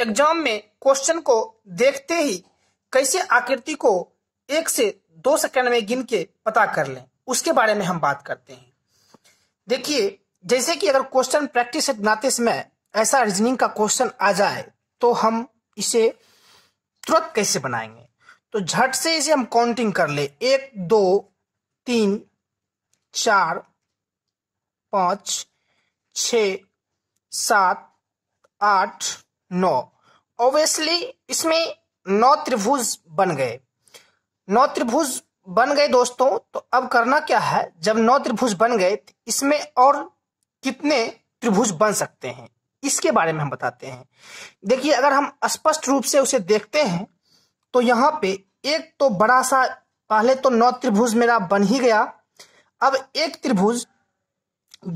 exam में question को देखते ही कैसे आकृति को एक से दो सेकंड में गिन के पता कर लें उसके बारे में हम बात करते हैं देखिए जैसे कि अगर क्वेश्चन प्रैक्टिस बनाते समय ऐसा रीजनिंग का क्वेश्चन आ जाए तो हम इसे तुरंत कैसे बनाएंगे तो झट से इसे हम काउंटिंग कर ले एक दो तीन चार पांच छ सात आठ नौ ऑब्वियसली इसमें नौ त्रिभुज बन गए नौ त्रिभुज बन गए दोस्तों तो अब करना क्या है जब नौ त्रिभुज बन गए तो इसमें और कितने त्रिभुज बन सकते हैं इसके बारे में हम बताते हैं देखिए अगर हम स्पष्ट रूप से उसे देखते हैं तो यहाँ पे एक तो बड़ा सा पहले तो नौ त्रिभुज मेरा बन ही गया अब एक त्रिभुज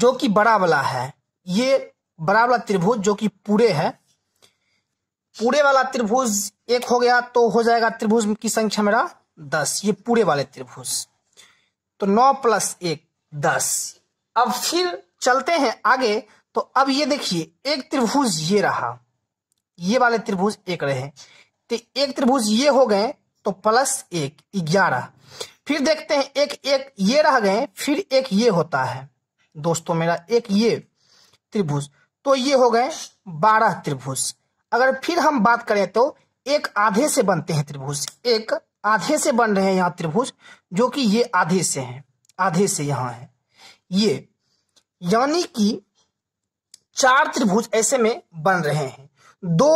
जो कि बड़ा वाला है ये बड़ा वाला त्रिभुज जो कि पूरे है पूरे वाला त्रिभुज एक हो गया तो हो जाएगा त्रिभुज की संख्या मेरा दस ये पूरे वाले त्रिभुज तो नौ प्लस एक दस अब फिर चलते हैं आगे तो अब ये देखिए एक त्रिभुज ये रहा ये वाले त्रिभुज एक रहे तो एक त्रिभुज ये हो गए तो प्लस एक ग्यारह फिर देखते हैं एक एक ये रह गए फिर एक ये होता है दोस्तों मेरा एक ये त्रिभुज तो ये हो गए बारह त्रिभुज अगर फिर हम बात करें तो एक आधे से बनते हैं त्रिभुज एक आधे से बन रहे हैं यहाँ त्रिभुज जो कि ये आधे से हैं आधे से यहाँ है ये यानी कि चार त्रिभुज ऐसे में बन रहे हैं दो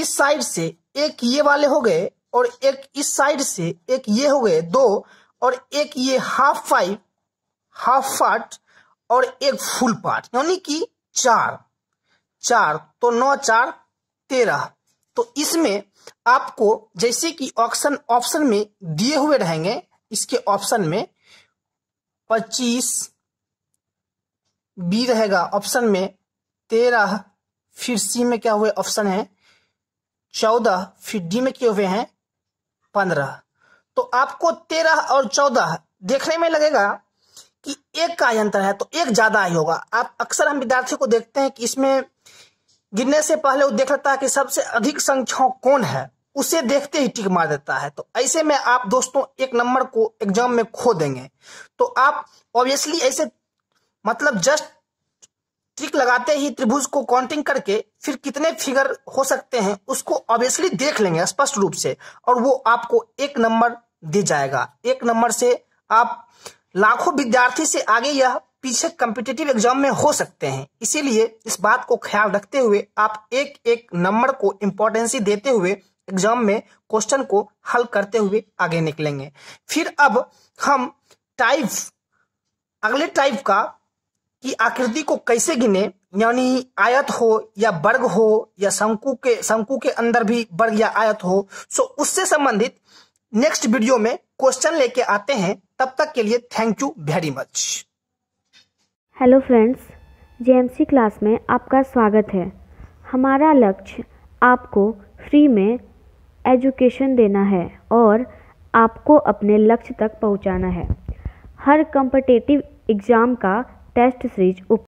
इस साइड से एक ये वाले हो गए और एक इस साइड से एक ये हो गए दो और एक ये हाफ फाइव हाफ पार्ट और एक फुल पार्ट यानी कि चार चार तो नौ चार तेरह तो इसमें आपको जैसे कि ऑप्शन ऑप्शन में दिए हुए रहेंगे इसके ऑप्शन में पच्चीस बी रहेगा ऑप्शन में तेरह फिर सी में क्या हुए ऑप्शन है चौदह फिर डी में क्या हुए हैं पंद्रह तो आपको तेरह और चौदह देखने में लगेगा कि एक का अंतर है तो एक ज्यादा ही होगा आप अक्सर हम विद्यार्थियों को देखते हैं कि इसमें गिरने से पहले वो देख लेता है कि सबसे अधिक संख्या कौन है उसे देखते ही टिक मार देता है तो ऐसे में आप दोस्तों एक नंबर को एग्जाम में खो देंगे तो आप ऑब्वियसली ऐसे मतलब जस्ट ट्रिक लगाते ही त्रिभुज को काउंटिंग करके फिर कितने फिगर हो सकते हैं उसको ऑब्वियसली देख लेंगे स्पष्ट रूप से और वो आपको एक नंबर दे जाएगा एक नंबर से आप लाखों विद्यार्थी से आगे यह पीछे कम्पिटेटिव एग्जाम में हो सकते हैं इसीलिए इस बात को ख्याल रखते हुए आप एक एक नंबर को इम्पोर्टेंसी देते हुए एग्जाम में क्वेश्चन को हल करते हुए आगे निकलेंगे फिर अब हम टाइप अगले टाइप का कि आकृति को कैसे गिने यानी आयत हो या वर्ग हो या शंकु के शंकु के अंदर भी वर्ग या आयत हो सो उससे संबंधित नेक्स्ट वीडियो में क्वेश्चन लेके आते हैं तब तक के लिए thank you very much hello friends JMC class में आपका स्वागत है हमारा लक्ष्य आपको फ्री में एजुकेशन देना है और आपको अपने लक्ष्य तक पहुंचाना है हर कम्पटेटिव एग्ज़ाम का टेस्ट सीरीज उप